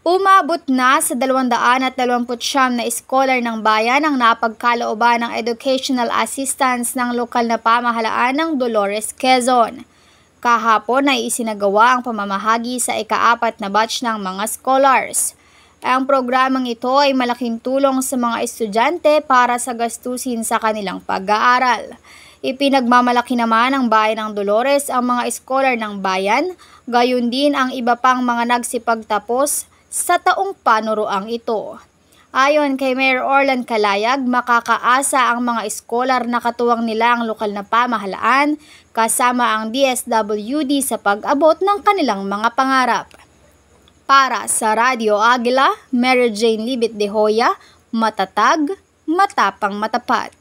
Umabot na sa 229 na scholar ng bayan ang napagkalooban ng educational assistance ng lokal na pamahalaan ng Dolores Quezon. Kahapon ay isinagawa ang pamamahagi sa ikaapat na batch ng mga scholars. Ang programang ito ay malaking tulong sa mga estudyante para sa gastusin sa kanilang pag-aaral. Ipinagmamalaki naman ang Bayan ng Dolores ang mga scholar ng bayan, gayon din ang iba pang mga nagsipagtapos sa taong panuroang ito. Ayon kay Mayor Orlan Kalayag, makakaasa ang mga eskolar na katuwang nila ang lokal na pamahalaan kasama ang DSWD sa pag-abot ng kanilang mga pangarap. Para sa Radyo Agila, Mary Jane Libit de Hoya, matatag, matapang matapat.